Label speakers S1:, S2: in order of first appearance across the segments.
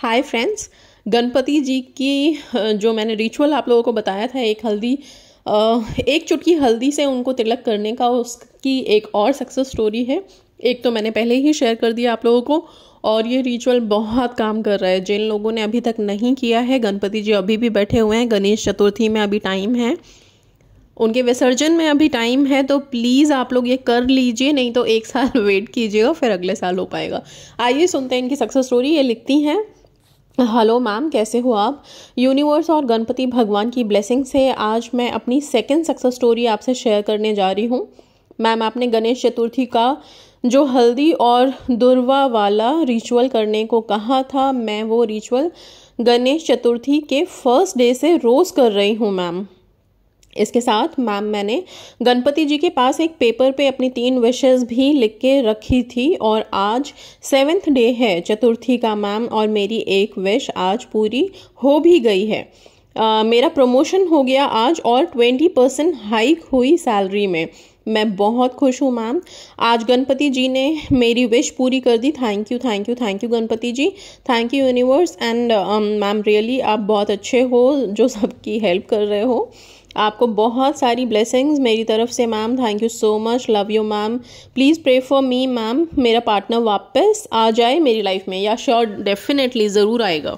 S1: Hi friends Ganpati जी की जो मैंने रिचुअल आप लोगों को बताया था एक हल्दी एक चुटकी हल्दी से उनको तिलक करने का उसकी एक और सक्सेस स्टोरी है एक तो मैंने पहले ही शेयर कर दिया आप लोगों को और ये रिचुअल बहुत काम कर रहा है जिन लोगों ने अभी तक नहीं किया है गणपति जी अभी भी बैठे हुए हैं गणेश चतुर्थी में अभी टाइम है उनके विसर्जन में अभी टाइम है तो प्लीज़ आप लोग ये कर लीजिए नहीं तो एक साल वेट कीजिएगा फिर अगले साल हो पाएगा आइए सुनते हैं इनकी सक्सेस स्टोरी ये लिखती हैं हेलो मैम कैसे हो आप यूनिवर्स और गणपति भगवान की ब्लेसिंग से आज मैं अपनी सेकेंड सक्सेस स्टोरी आपसे शेयर करने जा रही हूँ मैम आपने गणेश चतुर्थी का जो हल्दी और दुर्वा वाला रिचुअल करने को कहा था मैं वो रिचुअल गणेश चतुर्थी के फर्स्ट डे से रोज़ कर रही हूँ मैम इसके साथ मैम मैंने गणपति जी के पास एक पेपर पे अपनी तीन विशेष भी लिख के रखी थी और आज सेवेंथ डे है चतुर्थी का मैम और मेरी एक विश आज पूरी हो भी गई है Uh, मेरा प्रमोशन हो गया आज और ट्वेंटी परसेंट हाइक हुई सैलरी में मैं बहुत खुश हूँ मैम आज गणपति जी ने मेरी विश पूरी कर दी thank you thank you thank you Ganpati ji thank you universe and ma'am really आप बहुत अच्छे हो जो सबकी हेल्प कर रहे हो आपको बहुत सारी ब्लेसिंग्स मेरी तरफ से ma'am thank you so much love you ma'am please pray for me ma'am मेरा पार्टनर वापस आ जाए मेरी लाइफ में या श्योर डेफिनेटली ज़रूर आएगा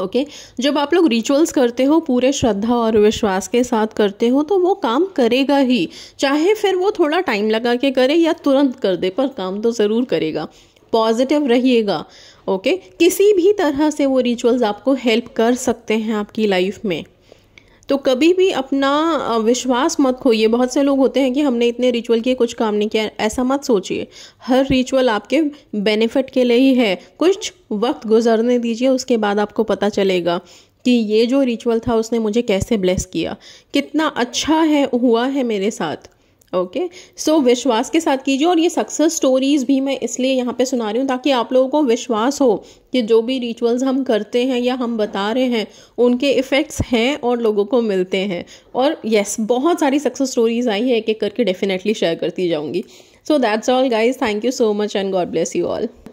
S1: ओके okay? जब आप लोग रिचुअल्स करते हो पूरे श्रद्धा और विश्वास के साथ करते हो तो वो काम करेगा ही चाहे फिर वो थोड़ा टाइम लगा के करे या तुरंत कर दे पर काम तो ज़रूर करेगा पॉजिटिव रहिएगा ओके okay? किसी भी तरह से वो रिचुअल्स आपको हेल्प कर सकते हैं आपकी लाइफ में तो कभी भी अपना विश्वास मत खोइए बहुत से लोग होते हैं कि हमने इतने रिचुअल किए कुछ काम नहीं किया ऐसा मत सोचिए हर रिचुअल आपके बेनिफिट के लिए ही है कुछ वक्त गुजरने दीजिए उसके बाद आपको पता चलेगा कि ये जो रिचुअल था उसने मुझे कैसे ब्लेस किया कितना अच्छा है हुआ है मेरे साथ ओके okay. सो so, विश्वास के साथ कीजिए और ये सक्सेस स्टोरीज़ भी मैं इसलिए यहाँ पे सुना रही हूँ ताकि आप लोगों को विश्वास हो कि जो भी रिचुअल्स हम करते हैं या हम बता रहे हैं उनके इफ़ेक्ट्स हैं और लोगों को मिलते हैं और यस yes, बहुत सारी सक्सेस स्टोरीज़ आई है एक एक करके डेफिनेटली शेयर करती जाऊँगी so that's all guys thank you so much and God bless you all